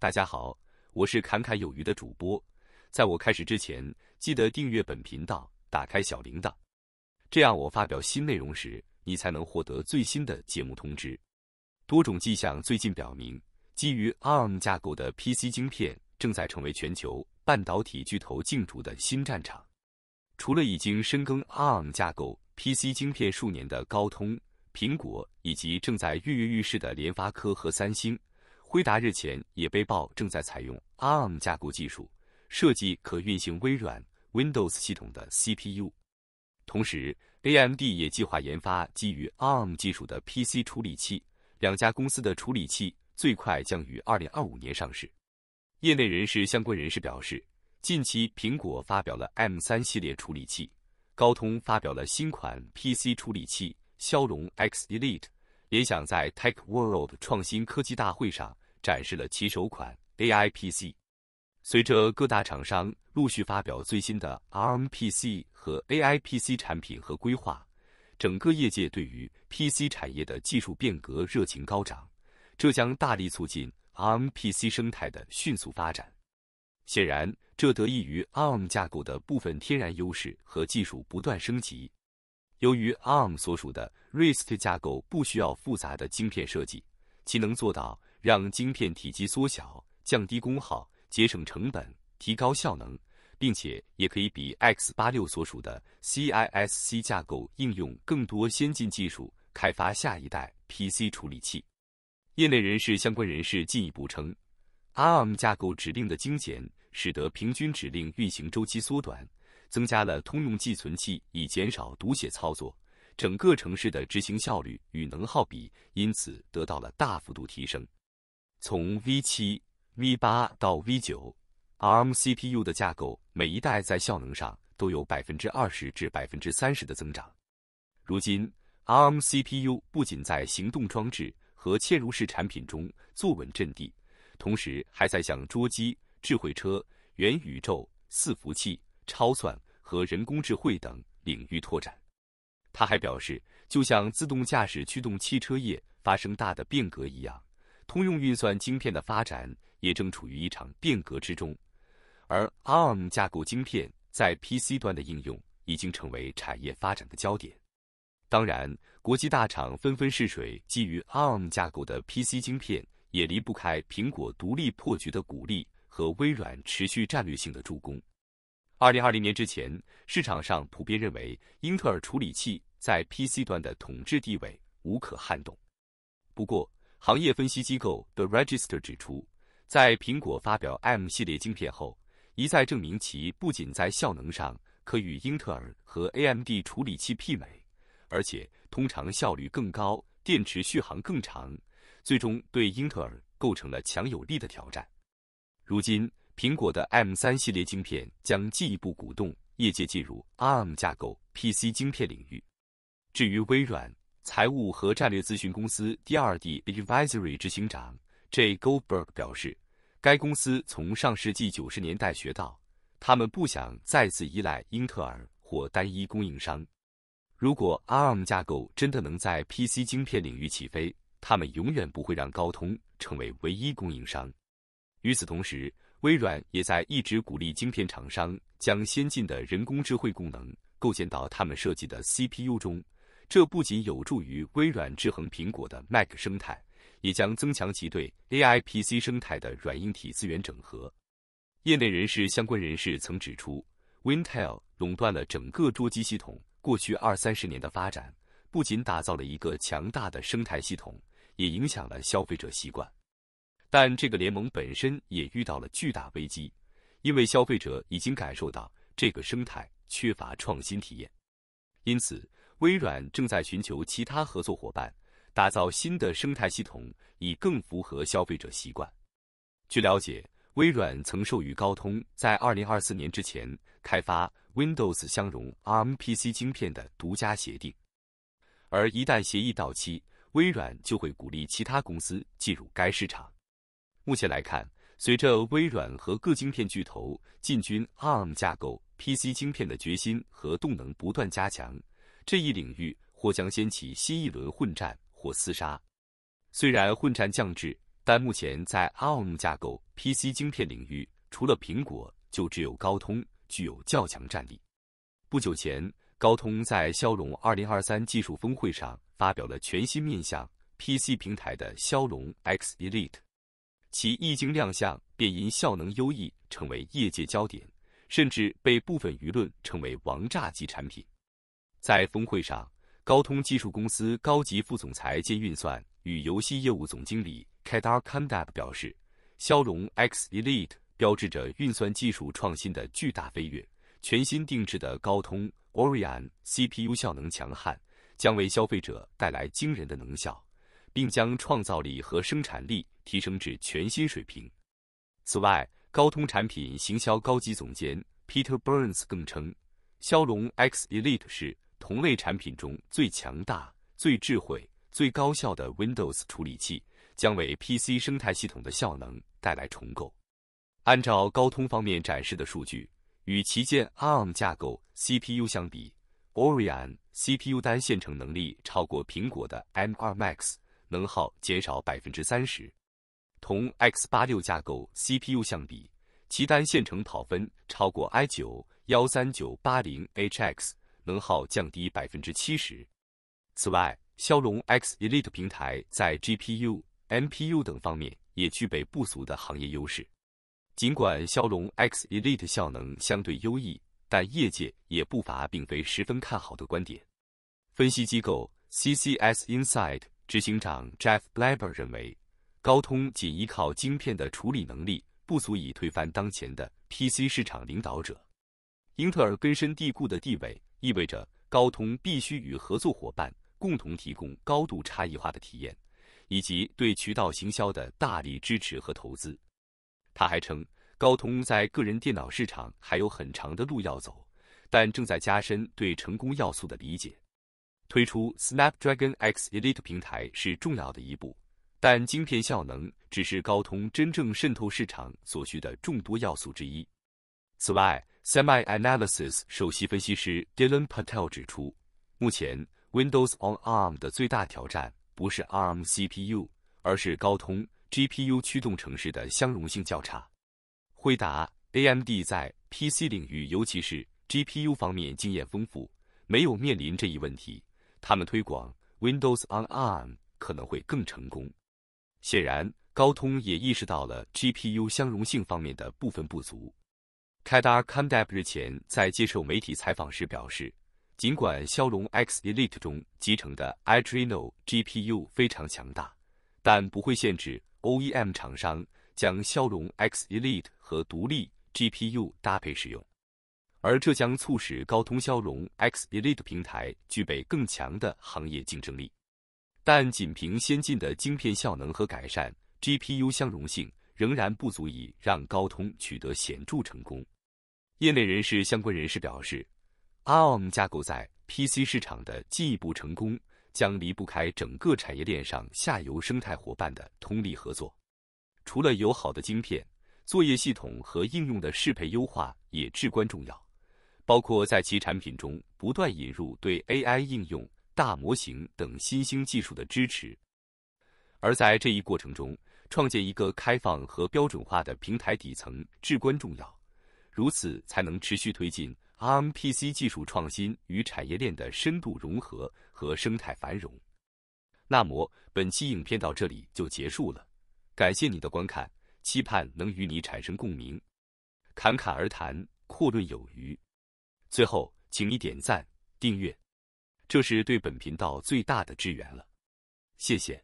大家好，我是侃侃有余的主播。在我开始之前，记得订阅本频道，打开小铃铛，这样我发表新内容时，你才能获得最新的节目通知。多种迹象最近表明，基于 ARM 架构的 PC 芯片正在成为全球半导体巨头竞逐的新战场。除了已经深耕 ARM 架构 PC 芯片数年的高通、苹果，以及正在跃跃欲试的联发科和三星。辉达日前也被曝正在采用 ARM 架构技术设计可运行微软 Windows 系统的 CPU，同时 AMD 也计划研发基于 ARM 技术的 PC 处理器，两家公司的处理器最快将于2025年上市。业内人士相关人士表示，近期苹果发表了 M3 系列处理器，高通发表了新款 PC 处理器骁龙 X Elite，联想在 Tech World 创新科技大会上。展示了其首款 AI PC。随着各大厂商陆续发表最新的 ARM PC 和 AI PC 产品和规划，整个业界对于 PC 产业的技术变革热情高涨，这将大力促进 ARM PC 生态的迅速发展。显然，这得益于 ARM 架构的部分天然优势和技术不断升级。由于 ARM 所属的 RISC 架构不需要复杂的晶片设计。其能做到让晶片体积缩小、降低功耗、节省成本、提高效能，并且也可以比 X86 所属的 CISC 架构应用更多先进技术，开发下一代 PC 处理器。业内人士相关人士进一步称，ARM 架构指令的精简，使得平均指令运行周期缩短，增加了通用寄存器，以减少读写操作。整个城市的执行效率与能耗比因此得到了大幅度提升。从 v7、v8 到 v9，ARM CPU 的架构每一代在效能上都有百分之二十至百分之三十的增长。如今，ARM CPU 不仅在行动装置和嵌入式产品中坐稳阵地，同时还在向桌机、智慧车、元宇宙、伺服器、超算和人工智慧等领域拓展。他还表示，就像自动驾驶驱动汽车业发生大的变革一样，通用运算晶片的发展也正处于一场变革之中，而 ARM 架构晶片在 PC 端的应用已经成为产业发展的焦点。当然，国际大厂纷纷试水基于 ARM 架构的 PC 晶片，也离不开苹果独立破局的鼓励和微软持续战略性的助攻。二零二零年之前，市场上普遍认为英特尔处理器在 PC 端的统治地位无可撼动。不过，行业分析机构 The Register 指出，在苹果发表 M 系列晶片后，一再证明其不仅在效能上可与英特尔和 AMD 处理器媲美，而且通常效率更高、电池续航更长，最终对英特尔构成了强有力的挑战。如今，苹果的 M 三系列晶片将进一步鼓动业界进入 ARM 架构 PC 晶片领域。至于微软财务和战略咨询公司 D 二 D Advisory 执行长 Jay Goldberg 表示，该公司从上世纪九十年代学到，他们不想再次依赖英特尔或单一供应商。如果 ARM 架构真的能在 PC 晶片领域起飞，他们永远不会让高通成为唯一供应商。与此同时。微软也在一直鼓励晶片厂商将先进的人工智慧功能构建到他们设计的 CPU 中。这不仅有助于微软制衡苹果的 Mac 生态，也将增强其对 AI PC 生态的软硬体资源整合。业内人士相关人士曾指出 w i n d e l 垄断了整个桌机系统过去二三十年的发展，不仅打造了一个强大的生态系统，也影响了消费者习惯。但这个联盟本身也遇到了巨大危机，因为消费者已经感受到这个生态缺乏创新体验。因此，微软正在寻求其他合作伙伴，打造新的生态系统，以更符合消费者习惯。据了解，微软曾授予高通在二零二四年之前开发 Windows 相容 RMPC 晶片的独家协定，而一旦协议到期，微软就会鼓励其他公司进入该市场。目前来看，随着微软和各晶片巨头进军 ARM 架构 PC 晶片的决心和动能不断加强，这一领域或将掀起新一轮混战或厮杀。虽然混战降至，但目前在 ARM 架构 PC 晶片领域，除了苹果，就只有高通具有较强战力。不久前，高通在骁龙2023技术峰会上发表了全新面向 PC 平台的骁龙 X Elite。其一经亮相，便因效能优异成为业界焦点，甚至被部分舆论称为“王炸级”产品。在峰会上，高通技术公司高级副总裁兼运算与游戏业务总经理 Kedar k a n d a b 表示：“骁龙 X Elite 标志着运算技术创新的巨大飞跃，全新定制的高通 Orion CPU 效能强悍，将为消费者带来惊人的能效。”并将创造力和生产力提升至全新水平。此外，高通产品行销高级总监 Peter Burns 更称，骁龙 X Elite 是同类产品中最强大、最智慧、最高效的 Windows 处理器，将为 PC 生态系统的效能带来重构。按照高通方面展示的数据，与旗舰 ARM 架构 CPU 相比，Orion CPU 单线程能力超过苹果的 M2 Max。能耗减少百分之三十，同 X 八六架构 CPU 相比，其单线程跑分超过 i 九幺三九八零 HX，能耗降低百分之七十。此外，骁龙 X Elite 平台在 GPU、MPU 等方面也具备不俗的行业优势。尽管骁龙 X Elite 效能相对优异，但业界也不乏并非十分看好的观点。分析机构 CCS Inside。执行长 Jeff b l a b e r 认为，高通仅依靠晶片的处理能力不足以推翻当前的 PC 市场领导者。英特尔根深蒂固的地位意味着高通必须与合作伙伴共同提供高度差异化的体验，以及对渠道行销的大力支持和投资。他还称，高通在个人电脑市场还有很长的路要走，但正在加深对成功要素的理解。推出 Snapdragon X Elite 平台是重要的一步，但晶片效能只是高通真正渗透市场所需的众多要素之一。此外 s e m i u t o Analysis 首席分析师 Dylan Patel 指出，目前 Windows on Arm 的最大挑战不是 Arm CPU，而是高通 GPU 驱动城市的相容性较差。回答，AMD 在 PC 领域，尤其是 GPU 方面经验丰富，没有面临这一问题。他们推广 Windows on ARM 可能会更成功。显然，高通也意识到了 GPU 相容性方面的部分不足。k a d a r k a m d a p 日前在接受媒体采访时表示，尽管骁龙 X Elite 中集成的 Adreno GPU 非常强大，但不会限制 OEM 厂商将骁龙 X Elite 和独立 GPU 搭配使用。而这将促使高通骁龙 X Elite 平台具备更强的行业竞争力，但仅凭先进的晶片效能和改善 GPU 相容性，仍然不足以让高通取得显著成功。业内人士相关人士表示，ARM 架构在 PC 市场的进一步成功，将离不开整个产业链上下游生态伙伴的通力合作。除了有好的晶片，作业系统和应用的适配优化也至关重要。包括在其产品中不断引入对 AI 应用、大模型等新兴技术的支持，而在这一过程中，创建一个开放和标准化的平台底层至关重要，如此才能持续推进 RMPC 技术创新与产业链的深度融合和生态繁荣。那么本期影片到这里就结束了，感谢你的观看，期盼能与你产生共鸣，侃侃而谈，阔论有余。最后，请你点赞、订阅，这是对本频道最大的支援了，谢谢。